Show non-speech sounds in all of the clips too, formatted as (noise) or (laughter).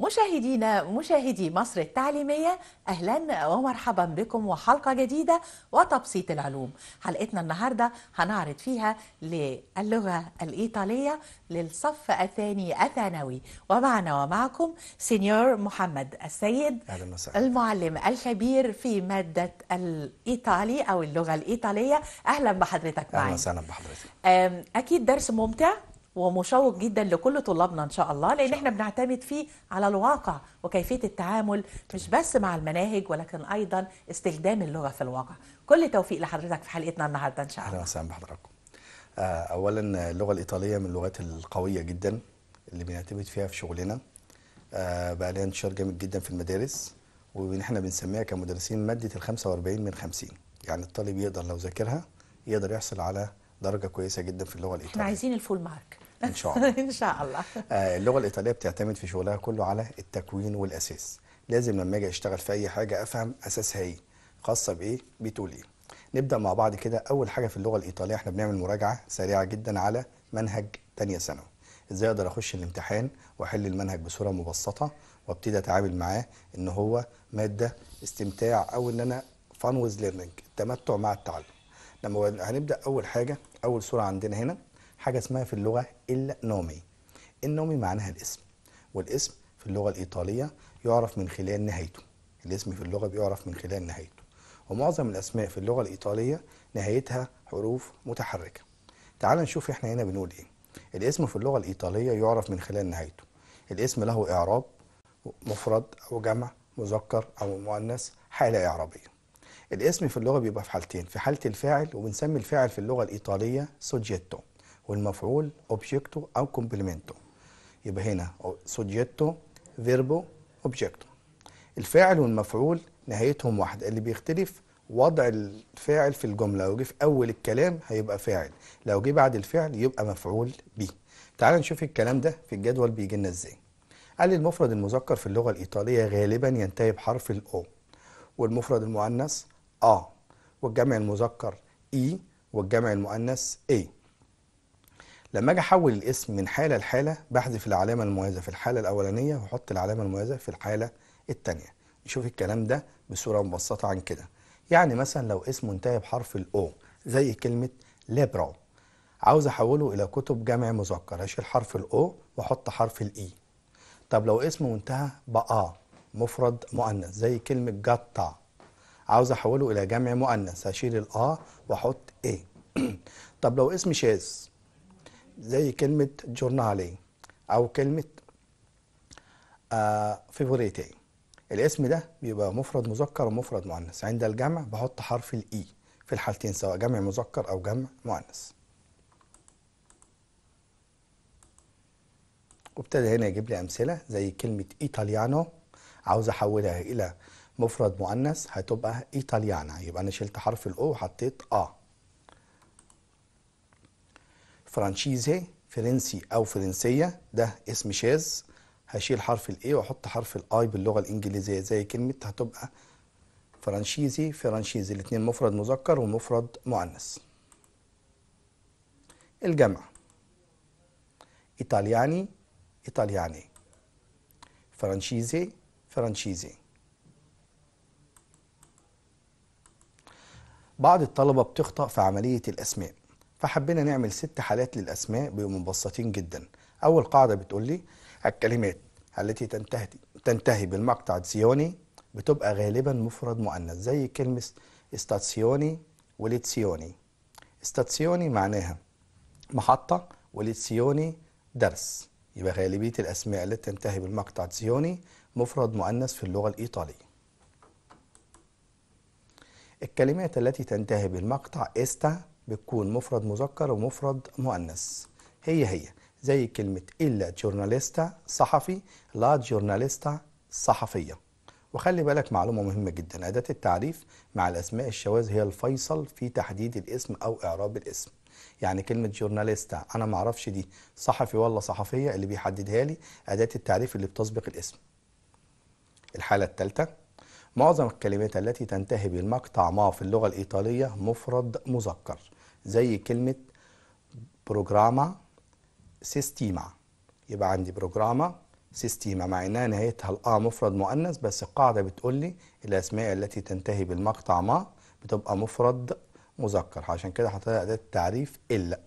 مشاهدينا مشاهدي مصر التعليمية أهلا ومرحبا بكم وحلقة جديدة وتبسيط العلوم حلقتنا النهاردة هنعرض فيها للغة الإيطالية للصف الثاني الثانوي ومعنا ومعكم سينيور محمد السيد المعلم الخبير في مادة الإيطالي أو اللغة الإيطالية أهلا بحضرتك معي أهلا وسهلا بحضرتك أكيد درس ممتع ومشوق جدا لكل طلابنا ان شاء الله لان احنا بنعتمد فيه على الواقع وكيفيه التعامل مش بس مع المناهج ولكن ايضا استخدام اللغه في الواقع كل توفيق لحضرتك في حلقتنا النهارده ان شاء الله اهلا وسهلا بحضراتكم آه، اولا آه، اللغه الايطاليه من اللغات القويه جدا اللي بنعتمد فيها في شغلنا آه، بقى لها انتشار جامد جدا في المدارس ونحن بنسميها كمدرسين ماده ال 45 من 50 يعني الطالب يقدر لو ذاكرها يقدر يحصل على درجه كويسه جدا في اللغه الايطاليه احنا عايزين الفول مارك ان شاء (laughs) الله ان شاء الله آه، اللغه الايطاليه بتعتمد في شغلها كله على التكوين والاساس لازم لما اجي اشتغل في اي حاجه افهم اساسها ايه خاصه بايه بتقول ايه نبدا مع بعض كده اول حاجه في اللغه الايطاليه احنا بنعمل مراجعه سريعه جدا على منهج ثانيه ثانوي ازاي اقدر اخش الامتحان واحل المنهج بصوره مبسطه وابتدي اتعامل معاه ان هو ماده استمتاع او ان انا فان ويز ليرنينج التمتع مع التعلم لما هنبدا اول حاجه اول صوره عندنا هنا حاجه اسمها في اللغه النومي النومي معناها الاسم والاسم في اللغه الايطاليه يعرف من خلال نهايته الاسم في اللغه بيعرف من خلال نهايته ومعظم الاسماء في اللغه الايطاليه نهايتها حروف متحركه تعال نشوف احنا هنا بنقول ايه الاسم في اللغه الايطاليه يعرف من خلال نهايته الاسم له اعراب مفرد او جمع مذكر او مؤنث حاله اعرابيه الاسم في اللغه بيبقى في حالتين في حاله الفاعل وبنسمي الفاعل في اللغه الايطاليه سوجيتو والمفعول اوبجيكتو او كومبلمنتو يبقى هنا سوجيتو فيربو اوبجيكتو الفاعل والمفعول نهايتهم واحده اللي بيختلف وضع الفاعل في الجمله لو جه في اول الكلام هيبقى فاعل لو جه بعد الفعل يبقى مفعول به تعال نشوف الكلام ده في الجدول بيجي لنا ازاي قال المفرد المذكر في اللغه الايطاليه غالبا ينتهي بحرف الاو والمفرد المؤنث اه والجمع المذكر اي e. والجمع المؤنث ايه لما اجي احول الاسم من حاله لحاله بحذف العلامه المميزه في الحاله الاولانيه واحط العلامه المميزه في الحاله الثانيه نشوف الكلام ده بصوره مبسطه عن كده يعني مثلا لو اسم انتهى بحرف الاو زي كلمه ليبرو عاوز احوله الى كتب جمع مذكر هشيل حرف الاو واحط حرف الاي e. طب لو اسمه انتهى بآ مفرد مؤنث زي كلمه جطا عاوز احوله الى جمع مؤنث هشيل الا واحط ايه (clears throat) طب لو اسم شاذ زي كلمة جورنالي أو كلمة فيفوريتي آه، الاسم ده بيبقى مفرد مذكر ومفرد مؤنث عند الجمع بحط حرف الإي e في الحالتين سواء جمع مذكر أو جمع مؤنث وابتدى هنا يجيب لي أمثلة زي كلمة إيطاليانو عاوز أحولها إلى مفرد مؤنث هتبقى إيطاليانا يبقى أنا شلت حرف الأو وحطيت آه فرانشيزي فرنسي او فرنسيه ده اسم شاذ هشيل حرف الاي واحط حرف الاي باللغه الانجليزيه زي كلمه هتبقى فرانشيزي فرانشيزي الاثنين مفرد مذكر ومفرد مؤنث الجمع ايطالياني ايطالياني فرانشيزي فرانشيزي بعض الطلبة بتخطأ في عملية الأسماء فحبينا نعمل ست حالات للأسماء بمبسطين جدا أول قاعدة بتقول لي الكلمات التي تنتهي تنتهي بالمقطع تسيوني بتبقى غالبا مفرد مؤنث زي كلمة استاتسيوني وليتسيوني استاتسيوني معناها محطة وليتسيوني درس يبقى غالبية الأسماء التي تنتهي بالمقطع تسيوني مفرد مؤنث في اللغة الإيطالية الكلمات التي تنتهي بالمقطع استا بتكون مفرد مذكر ومفرد مؤنث هي هي زي كلمة إلا جورناليستا صحفي لا جورناليستا صحفية وخلي بالك معلومة مهمة جدا أداة التعريف مع الأسماء الشواذ هي الفيصل في تحديد الاسم أو إعراب الاسم يعني كلمة جورناليستا أنا معرفش دي صحفي ولا صحفية اللي بيحددها لي أداة التعريف اللي بتسبق الاسم الحالة الثالثة معظم الكلمات التي تنتهي بالمقطع ما في اللغة الإيطالية مفرد مذكر زي كلمة بروجراما سيستيما يبقى عندي بروجراما سيستيما مع انها نهايتها الآ مفرد مؤنث بس القاعدة بتقول لي الأسماء التي تنتهي بالمقطع ما بتبقى مفرد مذكر عشان كده حطيت أداة التعريف إلا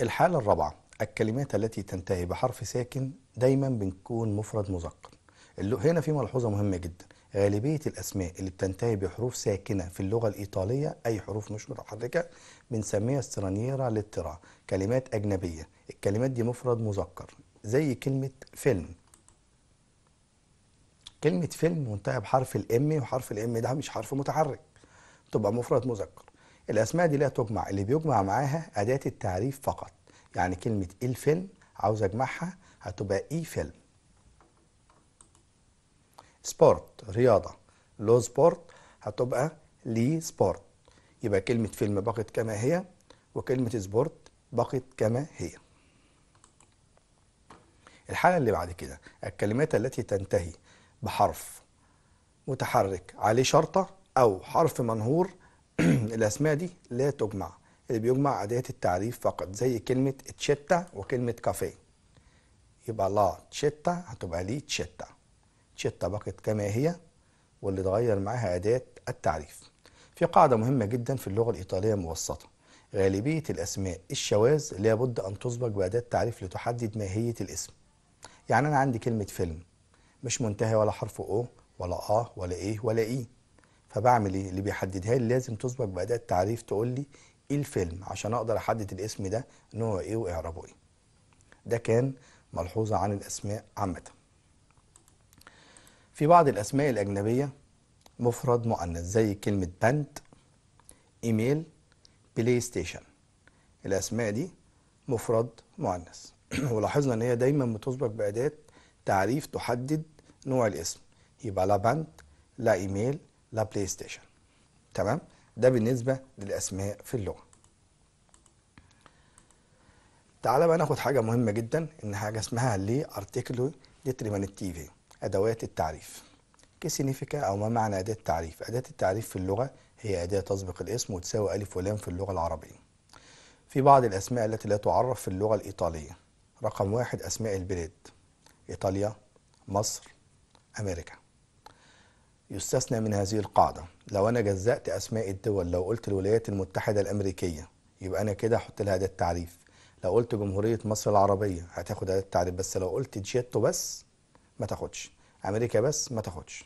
الحالة الرابعة الكلمات التي تنتهي بحرف ساكن دايما بنكون مفرد مذكر هنا في ملحوظه مهمه جدا غالبيه الاسماء اللي بتنتهي بحروف ساكنه في اللغه الايطاليه اي حروف مش متحركه بنسميها سترانيرا لترا كلمات اجنبيه الكلمات دي مفرد مذكر زي كلمه فيلم كلمه فيلم منتهى بحرف الام وحرف الام ده مش حرف متحرك تبقى مفرد مذكر الاسماء دي لا تجمع اللي بيجمع معاها اداه التعريف فقط يعني كلمه الفيلم عاوز اجمعها هتبقى اي فيلم سبورت رياضه لو سبورت هتبقى لي سبورت يبقى كلمه فيلم بقت كما هي وكلمه سبورت بقت كما هي الحاله اللي بعد كده الكلمات التي تنتهي بحرف متحرك عليه شرطه او حرف منهور (clears throat) الاسماء دي لا تجمع اللي بيجمع اداه التعريف فقط زي كلمه اتشتا وكلمه كافيه يبقى لا تشيتا هتبقى لي تشيتا تشيتا بقت كما هي واللي اتغير معاها أداة التعريف في قاعدة مهمة جدا في اللغة الإيطالية المبسطة غالبية الأسماء الشواذ لابد أن تسبق بأداة تعريف لتحدد ماهية الاسم يعني أنا عندي كلمة فيلم مش منتهي ولا حرف أو ولا آه ولا إيه ولا إيه فبعمل إيه اللي بيحددها لي لازم تسبق بأداة تعريف تقول لي إيه الفيلم عشان أقدر أحدد الاسم ده نوع إيه وإعرابه إيه ده كان ملحوظة عن الأسماء عامة في بعض الأسماء الأجنبية مفرد مؤنث زي كلمة بنت إيميل بلاي ستيشن الأسماء دي مفرد مؤنث (clears throat) ولاحظنا إن هي دايما بتسبق بأداة تعريف تحدد نوع الاسم يبقى لا بنت لا إيميل لا بلاي ستيشن تمام ده بالنسبة للأسماء في اللغة تعالى بقى ناخد حاجه مهمه جدا ان حاجه اسمها لي ارتيكلو ديتريمانتيفي ادوات التعريف كسينيفيكا او ما معنى اداه التعريف اداه التعريف في اللغه هي اداه تسبق الاسم وتساوي الف ولام في اللغه العربيه في بعض الاسماء التي لا تعرف في اللغه الايطاليه رقم واحد اسماء البلاد ايطاليا مصر امريكا يستثنى من هذه القاعده لو انا جزأت اسماء الدول لو قلت الولايات المتحده الامريكيه يبقى انا كده احط لها ده التعريف لو قلت جمهورية مصر العربية هتاخد أداة تعريف بس لو قلت جيتو بس ما تاخدش أمريكا بس ما تاخدش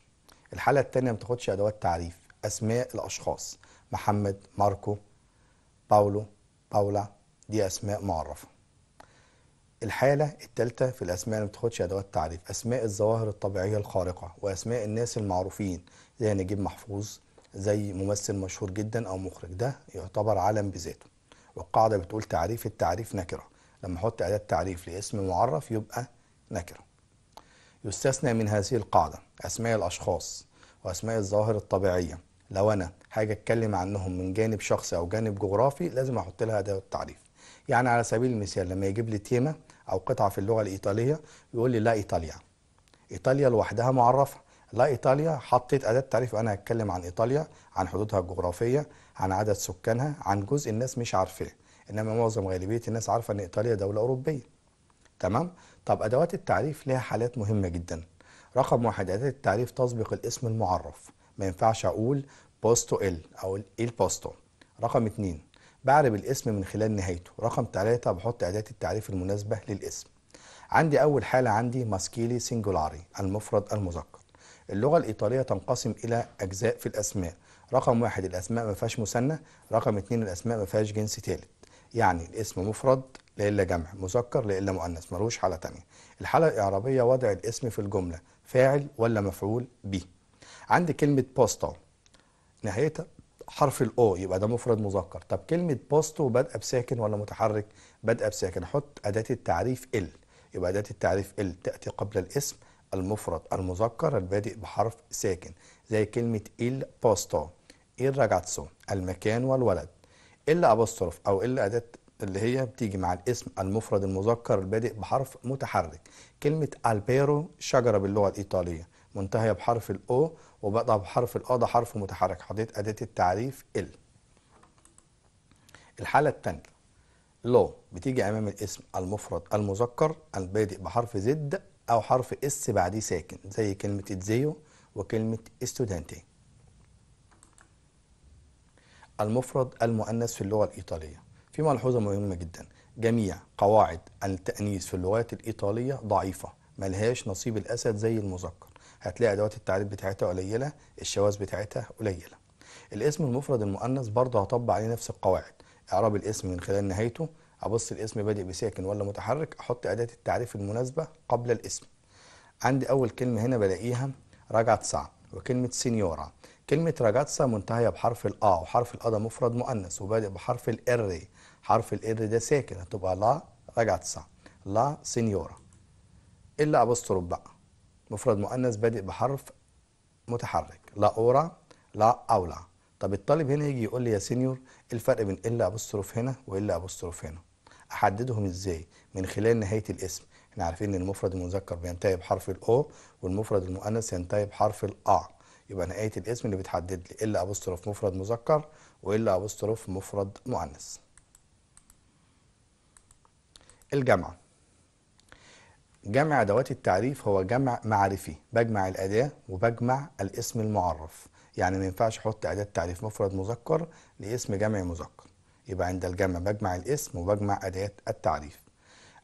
الحالة التانية ما تاخدش أدوات تعريف أسماء الأشخاص محمد ماركو باولو باولا دي أسماء معرفة الحالة التالتة في الأسماء اللي ما بتاخدش أدوات تعريف أسماء الظواهر الطبيعية الخارقة وأسماء الناس المعروفين زي نجيب محفوظ زي ممثل مشهور جدا أو مخرج ده يعتبر عالم بذاته والقاعده بتقول تعريف التعريف نكره لما احط اداه تعريف لاسم معرف يبقى نكره يستثنى من هذه القاعده اسماء الاشخاص واسماء الظواهر الطبيعيه لو انا حاجه اتكلم عنهم من جانب شخصي او جانب جغرافي لازم احط لها اداه التعريف يعني على سبيل المثال لما يجيب لي تيما او قطعه في اللغه الايطاليه يقول لي لا ايطاليا ايطاليا لوحدها معرفه لا ايطاليا حطيت اداه تعريف وانا هتكلم عن ايطاليا عن حدودها الجغرافيه عن عدد سكانها عن جزء الناس مش عارفاه انما معظم غالبيه الناس عارفه ان ايطاليا دوله اوروبيه تمام طب ادوات التعريف ليها حالات مهمه جدا رقم واحد اداه التعريف تسبق الاسم المعرف ما ينفعش اقول بوستو ال او ال بوستو رقم اتنين بعرب الاسم من خلال نهايته رقم ثلاثة بحط أداة التعريف المناسبة للاسم عندي أول حالة عندي ماسكيلي سينجولاري المفرد المذكر اللغة الإيطالية تنقسم إلى أجزاء في الأسماء رقم واحد الأسماء ما فيهاش مثنى رقم اتنين الأسماء ما فيهاش جنس تالت يعني الاسم مفرد لا إلا جمع مذكر لا إلا مؤنث ملوش حالة تانية الحالة الإعرابية وضع الاسم في الجملة فاعل ولا مفعول به عندي كلمة بوستا نهايتها حرف الاو يبقى ده مفرد مذكر طب كلمه بوستو بادئه بساكن ولا متحرك بادئه بساكن حط اداه التعريف ال يبقى اداه التعريف ال تاتي قبل الاسم المفرد المذكر البادئ بحرف ساكن زي كلمه ال بوستو الراجاتسو المكان والولد إلا أبوستروف أو إلا أداة اللي هي بتيجي مع الاسم المفرد المذكر البادئ بحرف متحرك كلمة البيرو شجرة باللغة الإيطالية منتهية بحرف الأو وبدأ بحرف الاو ده حرف متحرك حطيت أداة التعريف ال الحالة الثانية لو بتيجي أمام الاسم المفرد المذكر البادئ بحرف زد أو حرف اس بعديه ساكن زي كلمة اتزيو وكلمة استودنتي المفرد المؤنث في اللغة الإيطالية في ملحوظة مهمة جدا جميع قواعد التأنيث في اللغات الإيطالية ضعيفة ملهاش نصيب الأسد زي المذكر هتلاقي أدوات التعريف بتاعتها قليلة الشواذ بتاعتها قليلة الاسم المفرد المؤنث برضه هطبق عليه نفس القواعد إعراب الاسم من خلال نهايته أبص الاسم بادئ بساكن ولا متحرك أحط أداة التعريف المناسبة قبل الاسم عندي أول كلمة هنا بلاقيها رجعت صعب وكلمة سينيورا كلمة راجاتسا منتهية بحرف الأ وحرف الأ ده مفرد مؤنث وبادئ بحرف الإر حرف الإر ده ساكن هتبقى لا راجاتسا لا سينيورا إلا أبوستروف بقى مفرد مؤنث بادئ بحرف متحرك لا أورا لا أولا طب الطالب هنا يجي يقول لي يا سينيور إيه الفرق بين إلا أبوستروف هنا وإلا أبوستروف هنا أحددهم إزاي من خلال نهاية الاسم احنا عارفين ان المفرد المذكر بينتهي بحرف الاو والمفرد المؤنث ينتهي بحرف الأ يبقى انا الاسم اللي بتحدد لي الا ابوستروف مفرد مذكر والا ابوستروف مفرد مؤنث الجمع جمع ادوات التعريف هو جمع معرفي بجمع الاداه وبجمع الاسم المعرف يعني ما ينفعش احط اداه تعريف مفرد مذكر لاسم جمع مذكر يبقى عند الجمع بجمع الاسم وبجمع اداه التعريف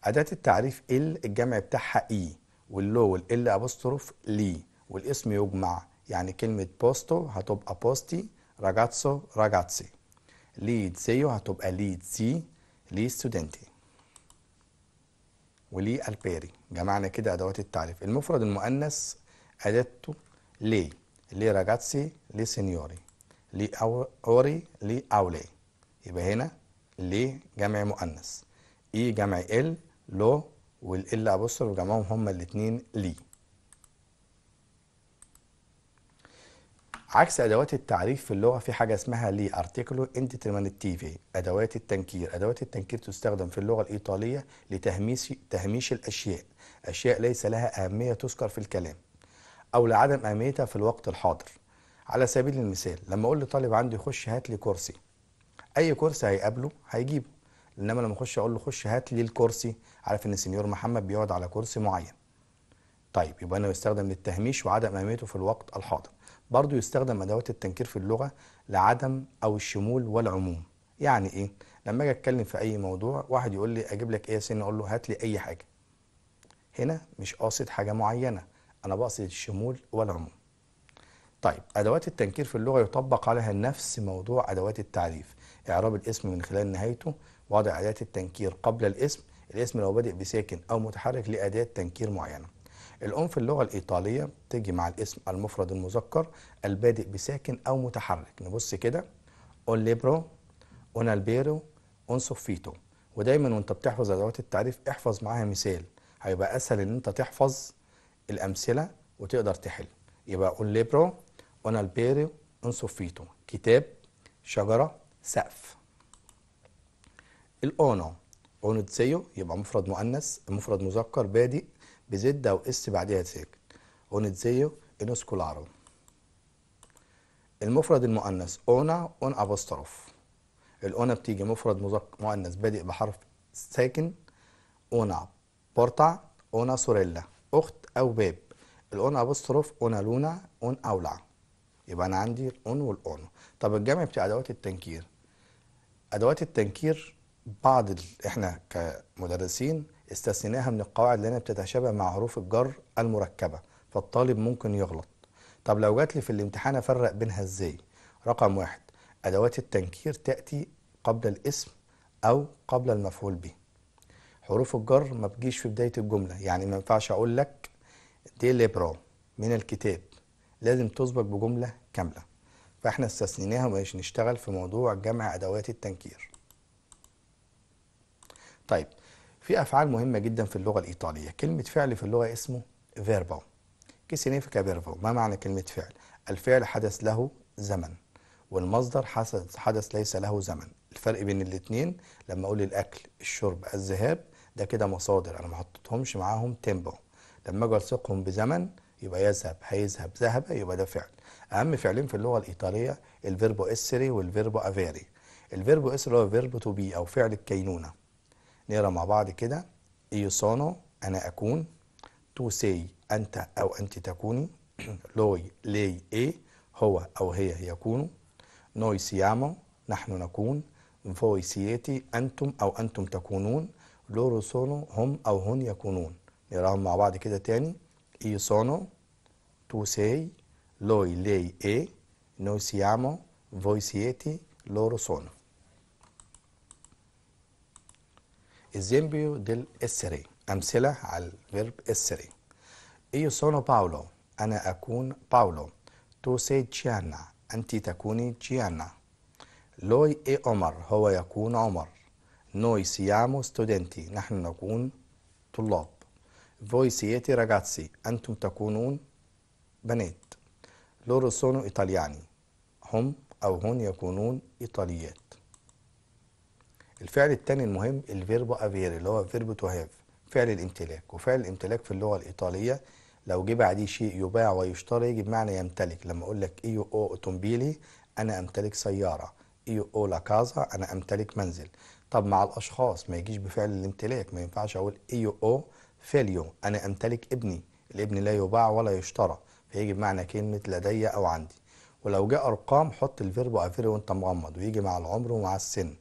اداه التعريف ال الجمع بتاعها اي واللو والال ابوستروف لي والاسم يجمع يعني كلمة بوستو هتبقى بوستي راجاتسو راجاتسي ليد سيو هتبقى ليد سي لي ستودنتي ولي البيري جمعنا كده أدوات التعريف المفرد المؤنث أدته لي لي راجاتسي لي سينيوري لي أوري لي أولي يبقى هنا لي جمع مؤنث إي جمع ال لو والال أبوستروف جمعهم هما الاتنين لي عكس ادوات التعريف في اللغه في حاجه اسمها لي ارتيكولو انديترميناتيفي ادوات التنكير ادوات التنكير تستخدم في اللغه الايطاليه لتهميش تهميش الاشياء اشياء ليس لها اهميه تذكر في الكلام او لعدم اهميتها في الوقت الحاضر على سبيل المثال لما اقول لطالب عندي خش هات لي كرسي اي كرسي هيقابله هيجيبه انما لما اخش اقول له خش هات لي الكرسي عارف ان السنيور محمد بيقعد على كرسي معين طيب يبقى انا بستخدم للتهميش وعدم اهميته في الوقت الحاضر برضو يستخدم أدوات التنكير في اللغة لعدم أو الشمول والعموم يعني إيه؟ لما أجي أتكلم في أي موضوع واحد يقول لي أجيب لك إيه يا سن أقول له هات لي أي حاجة هنا مش قاصد حاجة معينة أنا بقصد الشمول والعموم طيب أدوات التنكير في اللغة يطبق عليها نفس موضوع أدوات التعريف إعراب الاسم من خلال نهايته وضع أداة التنكير قبل الاسم الاسم لو بادئ بساكن أو متحرك لأداة تنكير معينة الأم في اللغة الإيطالية تيجي مع الاسم المفرد المذكر البادئ بساكن أو متحرك نبص كده اون ليبرو اون البيرو اون سوفيتو ودايما وانت بتحفظ ادوات التعريف احفظ معاها مثال هيبقى اسهل ان انت تحفظ الامثله وتقدر تحل يبقى اون ليبرو اون البيرو اون سوفيتو كتاب شجره سقف الاونو تسيو يبقى مفرد مؤنث مفرد مذكر بادئ بزد او اس بعديها تساكن اونتزيو انوسكو العربي المفرد المؤنث اونا اون ابوستروف الاونا بتيجي مفرد مؤنث بادئ بحرف ساكن اونا بورتا اونا سوريلا اخت او باب الاون ابوستروف اونا لونا اون اولع يبقى انا عندي الاون والاون طب الجمع بتاع ادوات التنكير ادوات التنكير بعض احنا كمدرسين استثنيناها من القواعد لأنها بتتشابه مع حروف الجر المركبة فالطالب ممكن يغلط طب لو جات لي في الامتحان أفرق بينها إزاي؟ رقم واحد أدوات التنكير تأتي قبل الاسم أو قبل المفعول به حروف الجر ما بتجيش في بداية الجملة يعني ما ينفعش أقول لك دي ليبرو من الكتاب لازم تسبق بجملة كاملة فاحنا استثنيناها ومش نشتغل في موضوع جمع أدوات التنكير طيب في أفعال مهمة جدا في اللغة الإيطالية كلمة فعل في اللغة اسمه فيربو كيسينيفيكا فيربو ما معنى كلمة فعل؟ الفعل حدث له زمن والمصدر حدث, حدث ليس له زمن الفرق بين الاتنين لما أقول الأكل الشرب الذهاب ده كده مصادر أنا ما حطيتهمش معاهم تيمبو لما أجي ألصقهم بزمن يبقى يذهب هيذهب ذهب يبقى ده فعل أهم فعلين في اللغة الإيطالية الفيربو إسري والفيربو أفيري الفيربو إسري هو فيربو تو بي أو فعل الكينونة نقرا مع بعض كده إيوسانو أنا أكون تو سي أنت أو أنت تكوني (clears throat) لوي لي إيه هو أو هي يكون نوي سيامو نحن نكون فويسيتي أنتم أو أنتم تكونون لورو سونو هم أو هن يكونون نقراهم مع بعض كده تاني إيوسانو تو سي لوي لي إيه نوي سيامو فوي سياتي لورو sono. إزيمبيو ديل إسري أمثلة على الفيرب إسري إيو سونو باولو أنا أكون باولو تو سي تشيانا أنت تكوني تشيانا لوي إي عمر هو يكون عمر نوي سيامو ستودنتي نحن نكون طلاب فوي سياتي راجاتسي أنتم تكونون بنات لورو سونو إيطالياني هم أو هون يكونون إيطاليات الفعل الثاني المهم الفيرب افير اللي هو فيرب تو هاف فعل الامتلاك وفعل الامتلاك في اللغه الايطاليه لو جه بعديه شيء يباع ويشترى يجي بمعنى يمتلك لما اقول لك ايو او اوتومبيلي انا امتلك سياره ايو او لا كازا انا امتلك منزل طب مع الاشخاص ما يجيش بفعل الامتلاك ما ينفعش اقول ايو او فيليو انا امتلك ابني الابن لا يباع ولا يشترى فيجي بمعنى كلمه لدي او عندي ولو جاء ارقام حط الفيرب افير وانت مغمض ويجي مع العمر ومع السن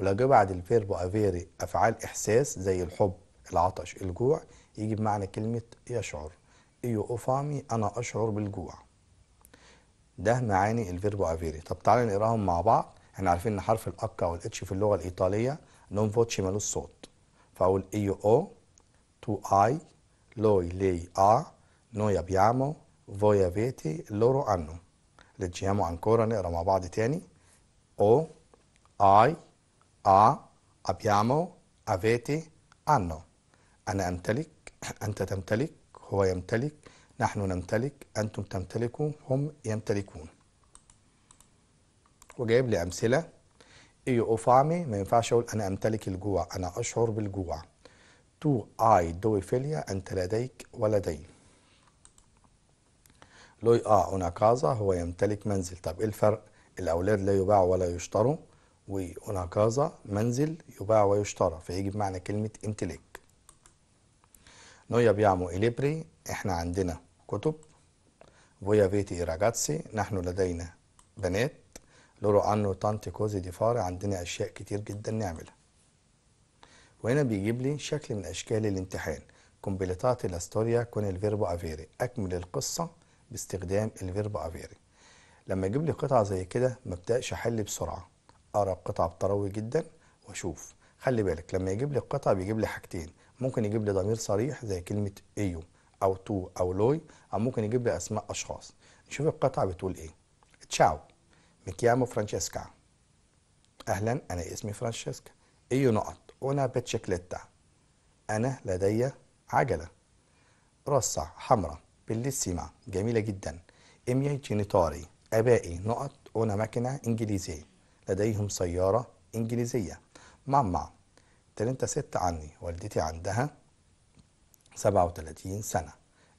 ولو جه بعد الفيرب افيري افعال احساس زي الحب العطش الجوع يجي بمعنى كلمه يشعر ايو اوفامي انا اشعر بالجوع ده معاني الفيرب افيري طب تعالى نقراهم مع بعض احنا عارفين ان حرف الاكا والاتش في اللغه الايطاليه نون فوتشي مالوش صوت فاقول ايو او تو اي لوي لي ا نوي بيامو فويا فيتي لورو انو leggiamo انكورا نقرا مع بعض تاني او اي A abbiamo avete hanno أنا أمتلك أنت تمتلك هو يمتلك نحن نمتلك أنتم تمتلكون هم يمتلكون وجايب لي أمثلة إيو أوفامي ما ينفعش أقول أنا أمتلك الجوع أنا أشعر بالجوع تو آي دوي فيليا أنت لديك ولدي لوي آ آه أنا كازا هو يمتلك منزل طب إيه الفرق الأولاد لا يباعوا ولا يشتروا كازا منزل يباع ويشترى فيجي بمعنى كلمة امتلاك نويا بيعمو إليبري احنا عندنا كتب فويا فيتي راجاتسي نحن لدينا بنات لورو عنو تانتي كوزي دي فار عندنا أشياء كتير جدا نعملها وهنا بيجيب لي شكل من أشكال الامتحان كومبليتاتي لاستوريا كون الفيربو افيري أكمل القصة باستخدام الفيربو افيري لما يجيب لي قطعة زي كده مبدأش أحل بسرعة اقرا القطعه بتروي جدا واشوف خلي بالك لما يجيب لي القطعه بيجيب لي حاجتين ممكن يجيب لي ضمير صريح زي كلمه ايو او تو او لوي او ممكن يجيب لي اسماء اشخاص نشوف القطعه بتقول ايه تشاو ميكيامو فرانشيسكا اهلا انا اسمي فرانشيسكا ايو نقط انا بتشيكليتا انا لدي عجله رصة حمراء بلسيما جميلة جدا إميا جينيتاري أبائي نقط أنا ماكينة إنجليزية لديهم سيارة إنجليزية ماما أنت ست عني والدتي عندها سبعة وتلاتين سنة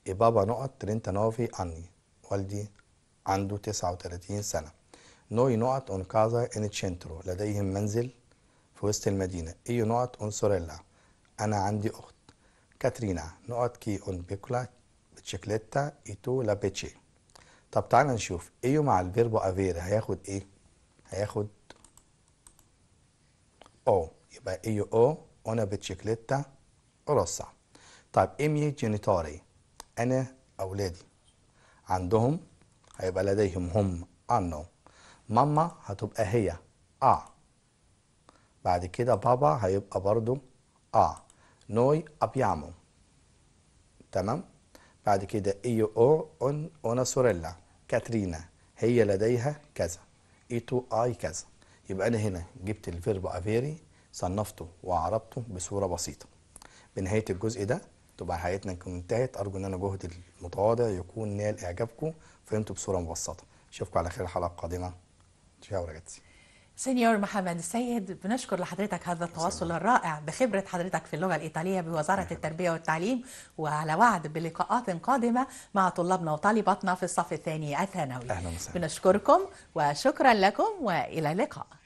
إي بابا نقط تلنتا نوفي عني والدي عنده تسعة وتلاتين سنة نوي نقط أون كازا إن تشنترو لديهم منزل في وسط المدينة إيو نقط أون سوريلا أنا عندي أخت كاترينا نقط كي أون بيكولا إي إيتو لابيتشي طب تعالى نشوف إيو مع الفيربو أفير هياخد إيه؟ هياخد او يبقى ايو او انا بتشيكليتا رصع طيب امي جينيتاري انا اولادي عندهم هيبقى لديهم هم انو ماما هتبقى هي ا بعد كده بابا هيبقى برضو ا نوي ابيامو تمام بعد كده ايو او اون انا سوريلا كاترينا هي لديها كذا اي تو اي كذا يبقى انا هنا جبت الفيرب افيري صنفته وعربته بصوره بسيطه بنهايه الجزء ده تبقى حياتنا انتهت ارجو ان انا جهدي المتواضع يكون نال اعجابكم فهمته بصوره مبسطه اشوفكم على خير الحلقه القادمه تشاو راجاتسي سينيور محمد السيد بنشكر لحضرتك هذا التواصل الرائع بخبرة حضرتك في اللغة الإيطالية بوزارة نعم. التربية والتعليم وعلى وعد بلقاءات قادمة مع طلابنا وطالباتنا في الصف الثاني الثانوي أهلا وسهلا بنشكركم وشكرا لكم وإلى اللقاء